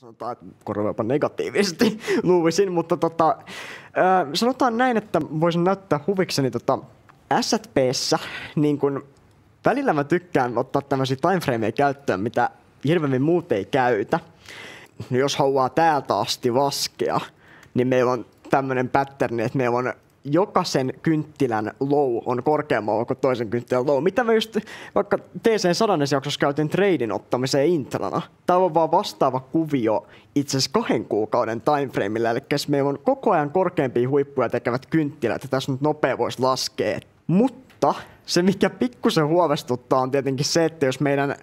sanotaan, että korreloi jopa negatiivisesti luulisin, mutta tota, äh, sanotaan näin, että voisin näyttää huvikseni tota, SZPssä, niin kun välillä mä tykkään ottaa tämmöisiä timeframeja käyttöön, mitä hirveämmin muut ei käytä. Jos haluaa täältä asti laskea, niin meillä on tämmöinen patterni, että meillä on jokaisen kynttilän low on korkeammalla kuin toisen kynttilän low. Mitä mä just vaikka TC100 jaksossa käytin tradin ottamiseen intrana. Tämä on vaan vastaava kuvio itse asiassa kahden kuukauden timeframeillä, eli meillä on koko ajan korkeampia huippuja tekevät kynttilät, että tässä nyt nopea voisi laskea. Mutta se, mikä pikkusen huolestuttaa, on tietenkin se, että jos meidän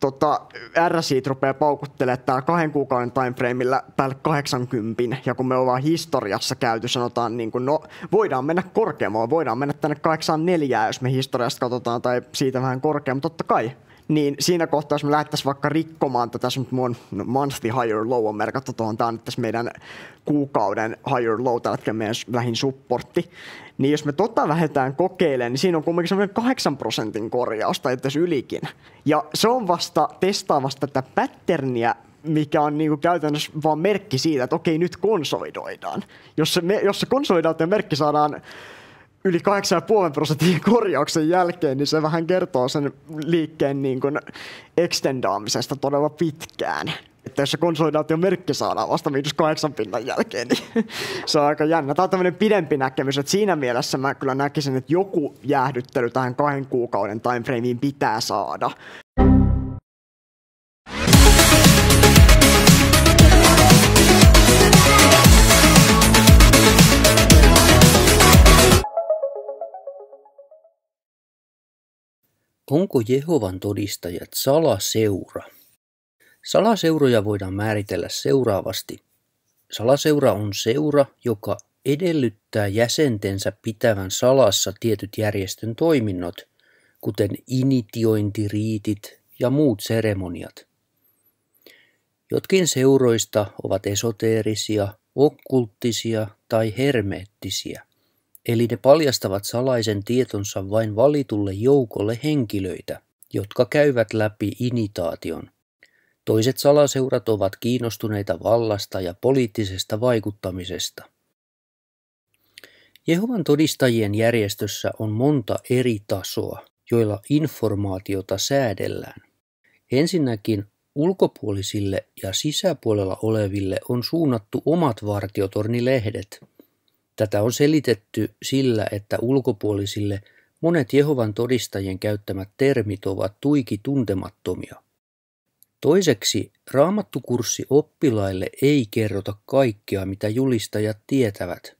tota, RSI rupeaa paukuttelemaan täällä kahden kuukauden timeframeillä päälle 80, ja kun me ollaan historiassa käyty, sanotaan, niin kuin, no voidaan mennä korkeammalle, voidaan mennä tänne 84, jos me historiasta katsotaan, tai siitä vähän korkeammalle, totta kai niin siinä kohtaa, jos me lähdettäisiin vaikka rikkomaan tätä sun mun monthly higher low on merkattu tuohon, tämä on nyt tässä meidän kuukauden higher low, tällä hetkellä meidän lähin supportti, niin jos me tota lähdetään kokeilemaan, niin siinä on kuitenkin semmoinen 8 prosentin korjaus tai itse ylikin. Ja se on vasta testaavasta tätä patterniä, mikä on niinku käytännössä vaan merkki siitä, että okei, nyt konsolidoidaan. Jos se, me, jos se konsolidaation merkki saadaan yli 8,5 prosentin korjauksen jälkeen, niin se vähän kertoo sen liikkeen niin kuin extendaamisesta todella pitkään. Että jos se konsolidaation merkki saadaan vasta miinus kahdeksan pinnan jälkeen, niin se on aika jännä. Tämä on tämmöinen pidempi näkemys, että siinä mielessä mä kyllä näkisin, että joku jäähdyttely tähän kahden kuukauden timeframeen pitää saada. Onko Jehovan todistajat salaseura? Salaseuroja voidaan määritellä seuraavasti. Salaseura on seura, joka edellyttää jäsentensä pitävän salassa tietyt järjestön toiminnot, kuten initiointiriitit ja muut seremoniat. Jotkin seuroista ovat esoteerisia, okkulttisia tai hermeettisiä – Eli ne paljastavat salaisen tietonsa vain valitulle joukolle henkilöitä, jotka käyvät läpi initaation. Toiset salaseurat ovat kiinnostuneita vallasta ja poliittisesta vaikuttamisesta. Jehovan todistajien järjestössä on monta eri tasoa, joilla informaatiota säädellään. Ensinnäkin ulkopuolisille ja sisäpuolella oleville on suunnattu omat vartiotornilehdet – Tätä on selitetty sillä, että ulkopuolisille monet Jehovan todistajien käyttämät termit ovat tuiki tuntemattomia. Toiseksi raamattukurssi oppilaille ei kerrota kaikkea, mitä julistajat tietävät.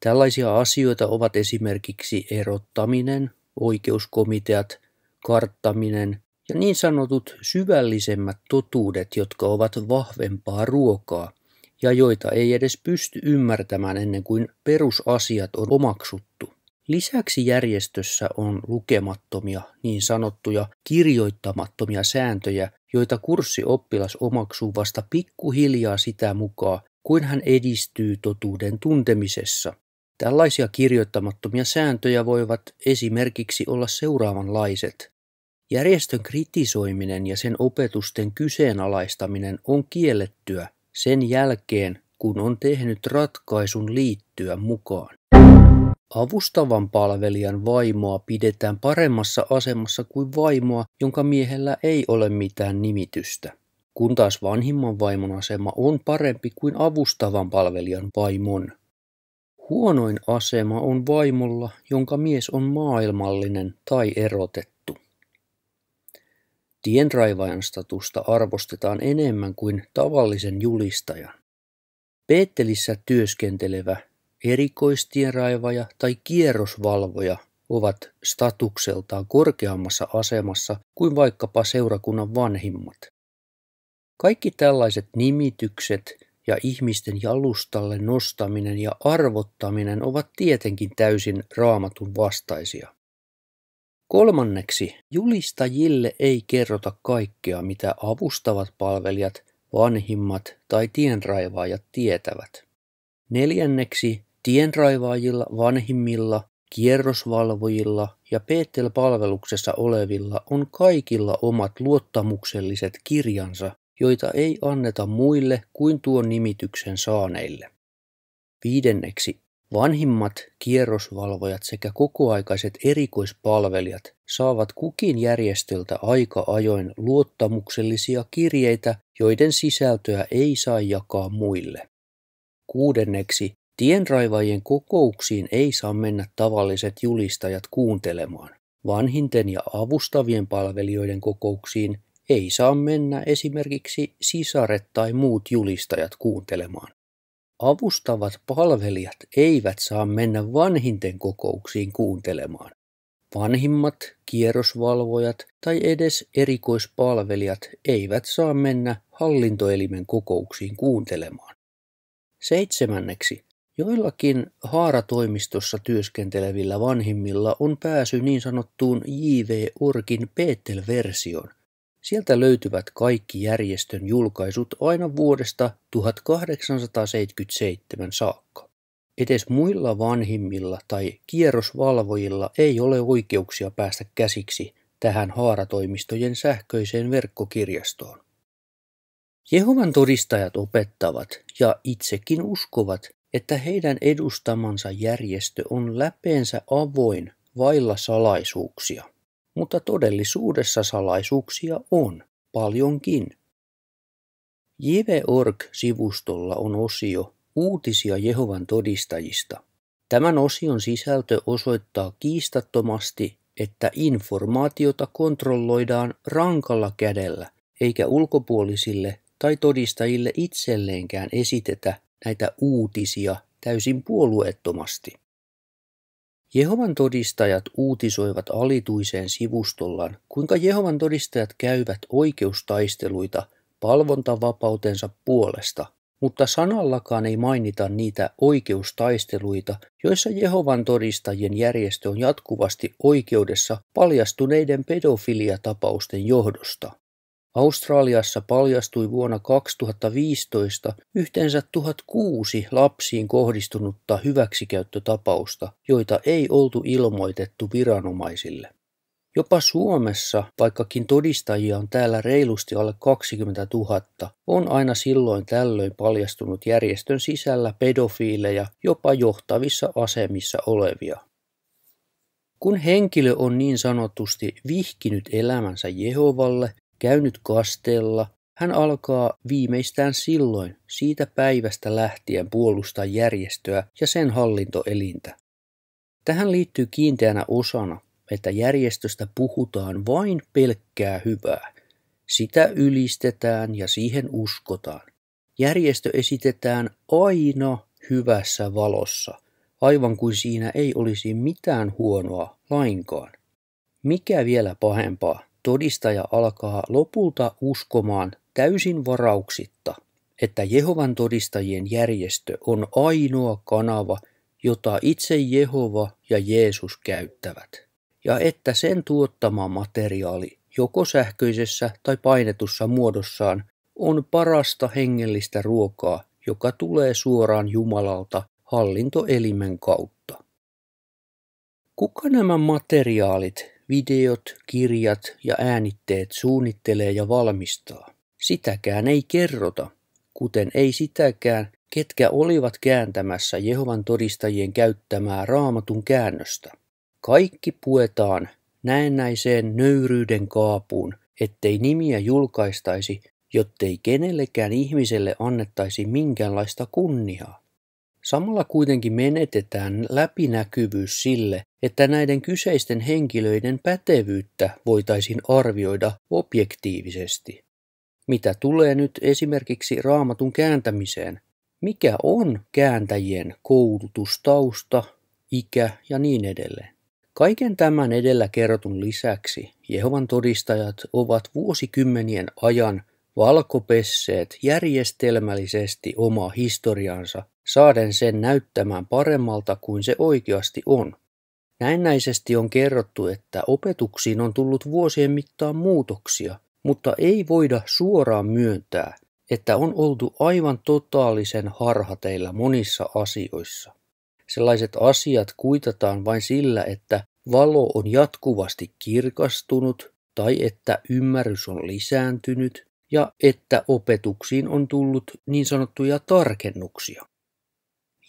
Tällaisia asioita ovat esimerkiksi erottaminen, oikeuskomiteat, karttaminen ja niin sanotut syvällisemmät totuudet, jotka ovat vahvempaa ruokaa – ja joita ei edes pysty ymmärtämään ennen kuin perusasiat on omaksuttu. Lisäksi järjestössä on lukemattomia niin sanottuja kirjoittamattomia sääntöjä, joita kurssioppilas omaksuu vasta pikkuhiljaa sitä mukaan, kuin hän edistyy totuuden tuntemisessa. Tällaisia kirjoittamattomia sääntöjä voivat esimerkiksi olla seuraavanlaiset. Järjestön kritisoiminen ja sen opetusten kyseenalaistaminen on kiellettyä, sen jälkeen, kun on tehnyt ratkaisun liittyä mukaan. Avustavan palvelijan vaimoa pidetään paremmassa asemassa kuin vaimoa, jonka miehellä ei ole mitään nimitystä. Kun taas vanhimman vaimon asema on parempi kuin avustavan palvelijan vaimon. Huonoin asema on vaimolla, jonka mies on maailmallinen tai erotettu. Tienraivajan statusta arvostetaan enemmän kuin tavallisen julistajan. Peettelissä työskentelevä erikoistienraivaja tai kierrosvalvoja ovat statukseltaan korkeammassa asemassa kuin vaikkapa seurakunnan vanhimmat. Kaikki tällaiset nimitykset ja ihmisten jalustalle nostaminen ja arvottaminen ovat tietenkin täysin raamatun vastaisia. Kolmanneksi, julistajille ei kerrota kaikkea, mitä avustavat palvelijat, vanhimmat tai tienraivaajat tietävät. Neljänneksi, tienraivaajilla, vanhimmilla, kierrosvalvojilla ja peettel palveluksessa olevilla on kaikilla omat luottamukselliset kirjansa, joita ei anneta muille kuin tuon nimityksen saaneille. Viidenneksi Vanhimmat kierrosvalvojat sekä kokoaikaiset erikoispalvelijat saavat kukin järjestöltä aika ajoin luottamuksellisia kirjeitä, joiden sisältöä ei saa jakaa muille. Kuudenneksi, tienraivajien kokouksiin ei saa mennä tavalliset julistajat kuuntelemaan. Vanhinten ja avustavien palvelijoiden kokouksiin ei saa mennä esimerkiksi sisaret tai muut julistajat kuuntelemaan. Avustavat palvelijat eivät saa mennä vanhinten kokouksiin kuuntelemaan. Vanhimmat, kierrosvalvojat tai edes erikoispalvelijat eivät saa mennä hallintoelimen kokouksiin kuuntelemaan. Seitsemänneksi, joillakin haaratoimistossa työskentelevillä vanhimmilla on pääsy niin sanottuun J.V. Orkin Peetel-versioon, Sieltä löytyvät kaikki järjestön julkaisut aina vuodesta 1877 saakka. Edes muilla vanhimmilla tai kierrosvalvojilla ei ole oikeuksia päästä käsiksi tähän haaratoimistojen sähköiseen verkkokirjastoon. Jehovan todistajat opettavat ja itsekin uskovat, että heidän edustamansa järjestö on läpeensä avoin vailla salaisuuksia – mutta todellisuudessa salaisuuksia on paljonkin. JV.org-sivustolla on osio Uutisia Jehovan todistajista. Tämän osion sisältö osoittaa kiistattomasti, että informaatiota kontrolloidaan rankalla kädellä, eikä ulkopuolisille tai todistajille itselleenkään esitetä näitä uutisia täysin puolueettomasti. Jehovan todistajat uutisoivat alituiseen sivustollaan, kuinka Jehovan todistajat käyvät oikeustaisteluita palvontavapautensa puolesta, mutta sanallakaan ei mainita niitä oikeustaisteluita, joissa Jehovan todistajien järjestö on jatkuvasti oikeudessa paljastuneiden pedofiliatapausten johdosta. Australiassa paljastui vuonna 2015 yhteensä 1006 lapsiin kohdistunutta hyväksikäyttötapausta, joita ei oltu ilmoitettu viranomaisille. Jopa Suomessa, vaikkakin todistajia on täällä reilusti alle 20 000, on aina silloin tällöin paljastunut järjestön sisällä pedofiileja, jopa johtavissa asemissa olevia. Kun henkilö on niin sanotusti vihkinyt elämänsä Jehovalle, käynyt kasteella, hän alkaa viimeistään silloin siitä päivästä lähtien puolustaa järjestöä ja sen hallintoelintä. Tähän liittyy kiinteänä osana, että järjestöstä puhutaan vain pelkkää hyvää. Sitä ylistetään ja siihen uskotaan. Järjestö esitetään aina hyvässä valossa, aivan kuin siinä ei olisi mitään huonoa lainkaan. Mikä vielä pahempaa, todistaja alkaa lopulta uskomaan täysin varauksitta, että Jehovan todistajien järjestö on ainoa kanava, jota itse Jehova ja Jeesus käyttävät, ja että sen tuottama materiaali joko sähköisessä tai painetussa muodossaan on parasta hengellistä ruokaa, joka tulee suoraan Jumalalta hallintoelimen kautta. Kuka nämä materiaalit videot, kirjat ja äänitteet suunnittelee ja valmistaa. Sitäkään ei kerrota, kuten ei sitäkään, ketkä olivat kääntämässä Jehovan todistajien käyttämää raamatun käännöstä. Kaikki puetaan näennäiseen nöyryyden kaapuun, ettei nimiä julkaistaisi, jottei kenellekään ihmiselle annettaisi minkäänlaista kunniaa. Samalla kuitenkin menetetään läpinäkyvyys sille, että näiden kyseisten henkilöiden pätevyyttä voitaisiin arvioida objektiivisesti. Mitä tulee nyt esimerkiksi raamatun kääntämiseen? Mikä on kääntäjien koulutustausta, ikä ja niin edelleen? Kaiken tämän edellä kerrotun lisäksi Jehovan todistajat ovat vuosikymmenien ajan valkopesseet järjestelmällisesti omaa historiansa saaden sen näyttämään paremmalta kuin se oikeasti on. Näennäisesti on kerrottu, että opetuksiin on tullut vuosien mittaan muutoksia, mutta ei voida suoraan myöntää, että on oltu aivan totaalisen harhateilla monissa asioissa. Sellaiset asiat kuitataan vain sillä, että valo on jatkuvasti kirkastunut tai että ymmärrys on lisääntynyt ja että opetuksiin on tullut niin sanottuja tarkennuksia.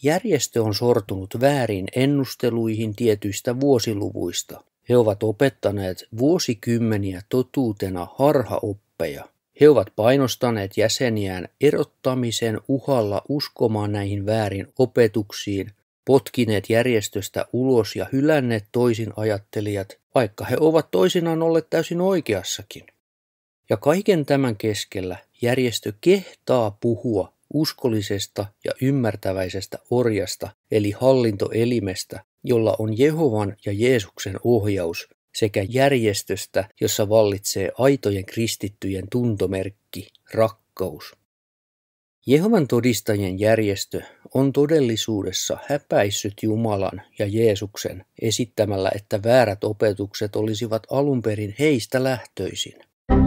Järjestö on sortunut väärin ennusteluihin tietyistä vuosiluvuista. He ovat opettaneet vuosikymmeniä totuutena harhaoppeja. He ovat painostaneet jäseniään erottamisen uhalla uskomaan näihin väärin opetuksiin, potkineet järjestöstä ulos ja hylänneet toisin ajattelijat, vaikka he ovat toisinaan olleet täysin oikeassakin. Ja kaiken tämän keskellä järjestö kehtaa puhua uskollisesta ja ymmärtäväisestä orjasta eli hallintoelimestä, jolla on Jehovan ja Jeesuksen ohjaus sekä järjestöstä, jossa vallitsee aitojen kristittyjen tuntomerkki, rakkaus. Jehovan todistajien järjestö on todellisuudessa häpäissyt Jumalan ja Jeesuksen esittämällä, että väärät opetukset olisivat alun perin heistä lähtöisin.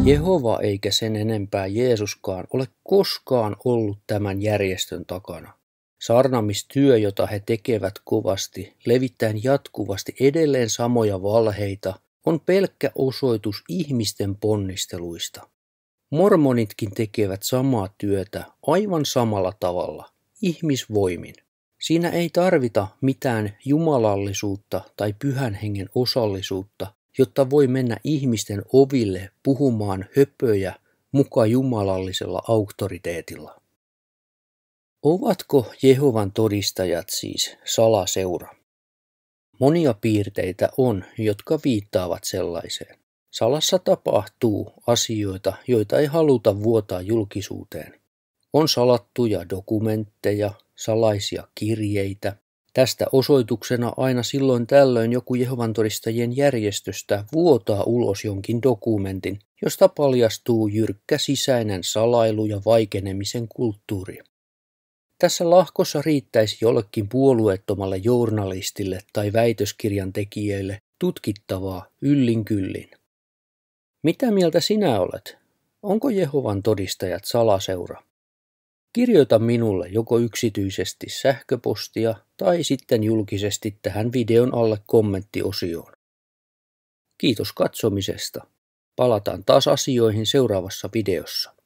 Jehova eikä sen enempää Jeesuskaan ole koskaan ollut tämän järjestön takana. Sarnamistyö, jota he tekevät kovasti, levittäen jatkuvasti edelleen samoja valheita, on pelkkä osoitus ihmisten ponnisteluista. Mormonitkin tekevät samaa työtä aivan samalla tavalla, ihmisvoimin. Siinä ei tarvita mitään jumalallisuutta tai pyhän hengen osallisuutta, jotta voi mennä ihmisten oville puhumaan höpöjä muka jumalallisella auktoriteetilla. Ovatko Jehovan todistajat siis salaseura? Monia piirteitä on, jotka viittaavat sellaiseen. Salassa tapahtuu asioita, joita ei haluta vuotaa julkisuuteen. On salattuja dokumentteja, salaisia kirjeitä, Tästä osoituksena aina silloin tällöin joku Jehovan todistajien järjestöstä vuotaa ulos jonkin dokumentin, josta paljastuu jyrkkä sisäinen salailu ja vaikenemisen kulttuuri. Tässä lahkossa riittäisi jollekin puolueettomalle journalistille tai väitöskirjan tekijöille tutkittavaa yllin kyllin. Mitä mieltä sinä olet? Onko Jehovan todistajat salaseura? Kirjoita minulle joko yksityisesti sähköpostia tai sitten julkisesti tähän videon alle kommenttiosioon. Kiitos katsomisesta. Palataan taas asioihin seuraavassa videossa.